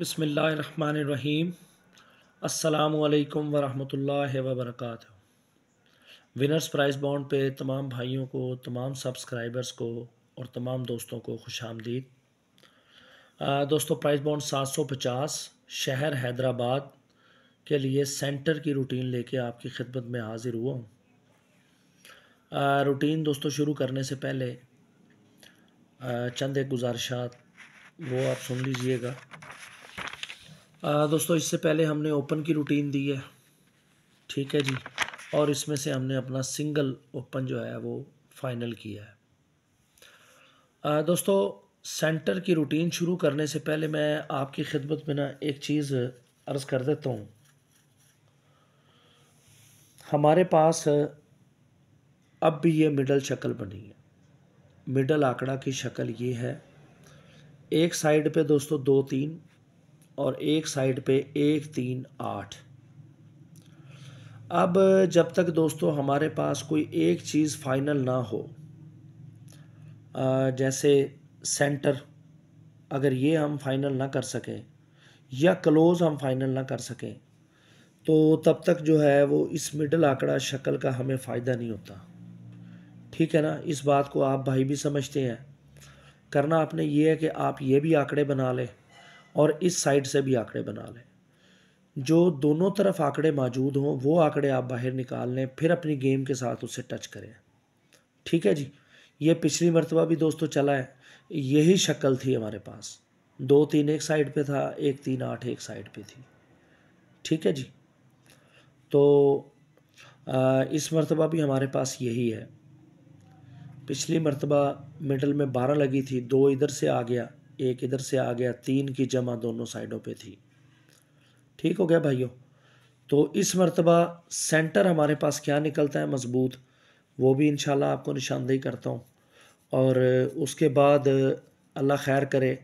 बसमीम् अल्लाम वरम वबरक winners price bond पे तमाम भाइयों को तमाम सब्सक्राइबर्स को और तमाम दोस्तों को खुश आमदीद दोस्तों प्राइस बॉन्ड 750 शहर हैदराबाद के लिए सेंटर की रूटीन लेके आपकी खिदमत में हाज़िर हुआ हूँ रूटीन दोस्तों शुरू करने से पहले आ, चंद एक गुजारिशात वो आप सुन लीजिएगा आ, दोस्तों इससे पहले हमने ओपन की रूटीन दी है ठीक है जी और इसमें से हमने अपना सिंगल ओपन जो है वो फाइनल किया है आ, दोस्तों सेंटर की रूटीन शुरू करने से पहले मैं आपकी खिदमत में ना एक चीज़ अर्ज़ कर देता हूँ हमारे पास अब भी ये मिडल शक्ल बनी है मिडल आंकड़ा की शक्ल ये है एक साइड पे दोस्तों दो तीन और एक साइड पे एक तीन आठ अब जब तक दोस्तों हमारे पास कोई एक चीज़ फाइनल ना हो जैसे सेंटर अगर ये हम फाइनल ना कर सकें या क्लोज़ हम फाइनल ना कर सकें तो तब तक जो है वो इस मिडल आंकड़ा शक्ल का हमें फ़ायदा नहीं होता ठीक है ना इस बात को आप भाई भी समझते हैं करना आपने ये है कि आप ये भी आंकड़े बना लें और इस साइड से भी आंकड़े बना लें जो दोनों तरफ आंकड़े मौजूद हों वो आंकड़े आप बाहर निकाल लें फिर अपनी गेम के साथ उसे टच करें ठीक है जी ये पिछली मरतबा भी दोस्तों चला है यही शक्ल थी हमारे पास दो तीन एक साइड पे था एक तीन आठ एक साइड पे थी ठीक है जी तो आ, इस मरतबा भी हमारे पास यही है पिछली मरतबा मिडल में बारह लगी थी दो इधर से आ गया एक इधर से आ गया तीन की जमा दोनों साइडों पे थी ठीक हो गया भाइयों तो इस मरतबा सेंटर हमारे पास क्या निकलता है मज़बूत वो भी इन आपको निशानदेही करता हूँ और उसके बाद अल्लाह खैर करे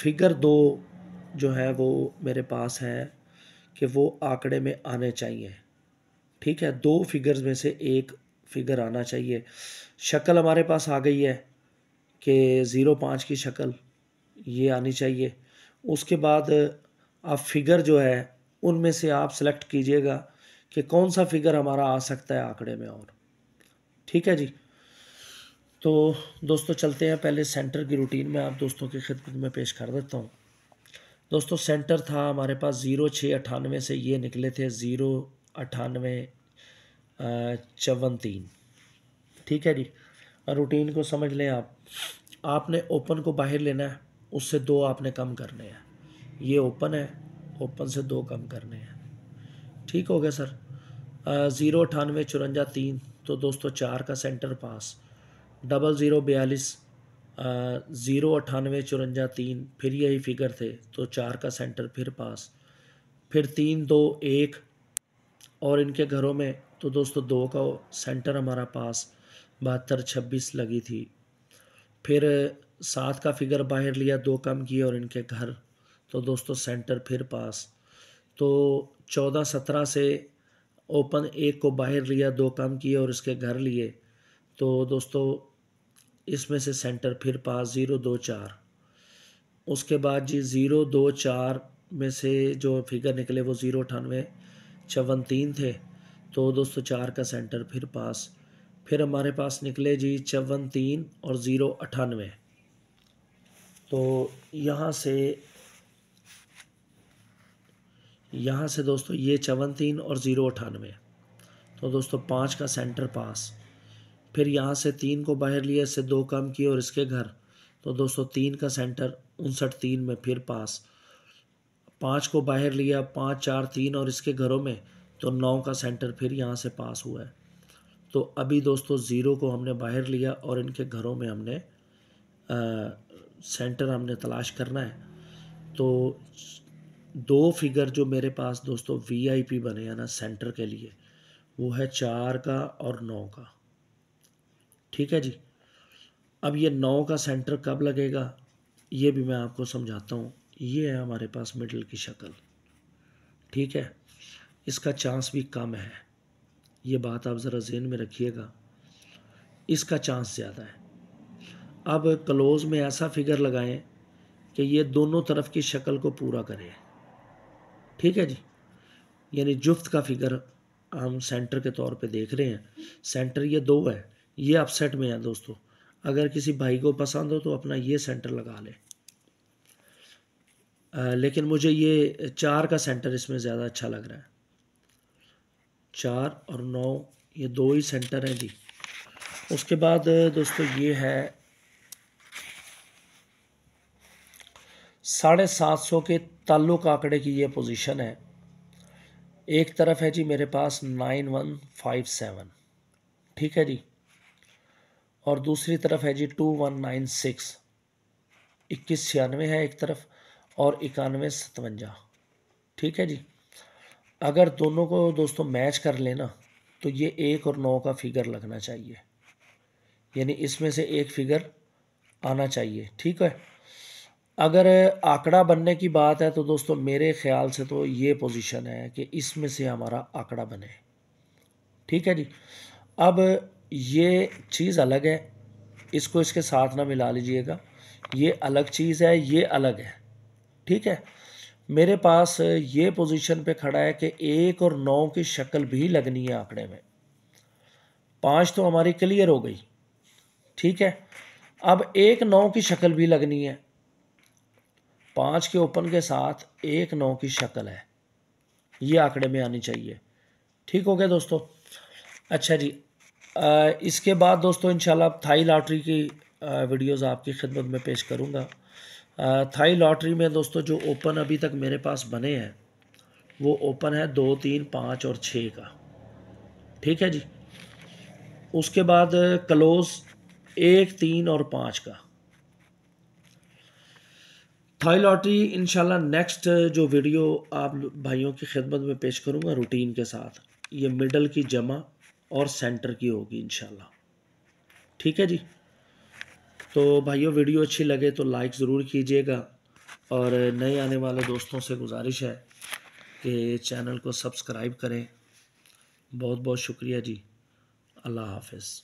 फिगर दो जो है वो मेरे पास हैं कि वो आंकड़े में आने चाहिए ठीक है दो फिगर्स में से एक फिगर आना चाहिए शक्ल हमारे पास आ गई है कि ज़ीरो पाँच की शक्ल ये आनी चाहिए उसके बाद आप फिगर जो है उनमें से आप सेलेक्ट कीजिएगा कि कौन सा फिगर हमारा आ सकता है आंकड़े में और ठीक है जी तो दोस्तों चलते हैं पहले सेंटर की रूटीन में आप दोस्तों की खिदमत में पेश कर देता हूँ दोस्तों सेंटर था हमारे पास ज़ीरो छः अठानवे से ये निकले थे ज़ीरो अठानवे चौवन तीन ठीक है जी रूटीन को समझ लें आप आपने ओपन को बाहर लेना है उससे दो आपने कम करने हैं ये ओपन है ओपन से दो कम करने हैं ठीक हो गया सर ज़ीरो अठानवे चुरंजा तीन तो दोस्तों चार का सेंटर पास डबल ज़ीरो बयालीस ज़ीरो अठानवे चुरंजा तीन फिर यही फिगर थे तो चार का सेंटर फिर पास फिर तीन दो एक और इनके घरों में तो दोस्तों दो का सेंटर हमारा पास बहत्तर छब्बीस लगी थी फिर सात का फिगर बाहर लिया दो कम किए और इनके घर तो दोस्तों सेंटर फिर पास तो चौदह सत्रह से ओपन एक को बाहर लिया दो कम किए और इसके घर लिए तो दोस्तों इसमें से सेंटर फिर पास ज़ीरो दो चार उसके बाद जी ज़ीरो दो चार में से जो फिगर निकले वो ज़ीरो अठानवे चौवन तीन थे तो दोस्तों चार का सेंटर फिर पास फिर हमारे पास निकले जी चौवन तीन और ज़ीरो अठानवे तो यहाँ से यहाँ से दोस्तों ये चौवन तीन और ज़ीरो अठानवे तो दोस्तों पाँच का सेंटर पास फिर यहाँ से तीन को बाहर लिया इससे दो कम किए और इसके घर तो दोस्तों तीन का सेंटर उनसठ तीन में फिर पास पाँच को बाहर लिया पाँच चार तीन और इसके घरों में तो नौ का सेंटर फिर यहाँ से पास हुआ है तो अभी दोस्तों ज़ीरो को हमने बाहर लिया और इनके घरों में हमने आ, सेंटर हमने तलाश करना है तो दो फिगर जो मेरे पास दोस्तों वीआईपी बने हैं ना सेंटर के लिए वो है चार का और नौ का ठीक है जी अब ये नौ का सेंटर कब लगेगा ये भी मैं आपको समझाता हूँ ये है हमारे पास मिडिल की शक्ल ठीक है इसका चांस भी कम है ये बात आप ज़रा जहन में रखिएगा इसका चांस ज़्यादा है अब क्लोज़ में ऐसा फिगर लगाएं कि ये दोनों तरफ की शक्ल को पूरा करे ठीक है जी यानी जुफ्त का फिगर हम सेंटर के तौर पे देख रहे हैं सेंटर ये दो है ये अपसेट में है दोस्तों अगर किसी भाई को पसंद हो तो अपना ये सेंटर लगा ले आ, लेकिन मुझे ये चार का सेंटर इसमें ज़्यादा अच्छा लग रहा है चार और नौ ये दो ही सेंटर हैं जी उसके बाद दोस्तों ये है साढ़े सात सौ के ताल्लुक आंकड़े की ये पोजीशन है एक तरफ है जी मेरे पास नाइन वन फाइव सेवन ठीक है जी और दूसरी तरफ है जी टू वन नाइन सिक्स इक्कीस छियानवे है एक तरफ और इक्यानवे सतवंजा ठीक है जी अगर दोनों को दोस्तों मैच कर लेना तो ये एक और नौ का फिगर लगना चाहिए यानी इसमें से एक फिगर आना चाहिए ठीक है अगर आंकड़ा बनने की बात है तो दोस्तों मेरे ख्याल से तो ये पोजीशन है कि इसमें से हमारा आंकड़ा बने ठीक है जी अब ये चीज़ अलग है इसको इसके साथ ना मिला लीजिएगा ये अलग चीज़ है ये अलग है ठीक है मेरे पास ये पोजीशन पे खड़ा है कि एक और नौ की शक्ल भी लगनी है आंकड़े में पाँच तो हमारी क्लियर हो गई ठीक है अब एक नौ की शक्ल भी लगनी है पाँच के ओपन के साथ एक नौ की शक्ल है ये आंकड़े में आनी चाहिए ठीक हो गया दोस्तों अच्छा जी आ, इसके बाद दोस्तों इंशाल्लाह थाई लॉटरी की वीडियोस आपकी खिदमत में पेश करूंगा थाई लॉटरी में दोस्तों जो ओपन अभी तक मेरे पास बने हैं वो ओपन है दो तीन पाँच और छः का ठीक है जी उसके बाद क्लोज एक तीन और पाँच का थाई लॉटरी इनशाला नेक्स्ट जो वीडियो आप भाइयों की खिदमत में पेश करूंगा रूटीन के साथ ये मिडल की जमा और सेंटर की होगी इनशाला ठीक है जी तो भाइयों वीडियो अच्छी लगे तो लाइक ज़रूर कीजिएगा और नए आने वाले दोस्तों से गुजारिश है कि चैनल को सब्सक्राइब करें बहुत बहुत शुक्रिया जी अल्लाह हाफिज़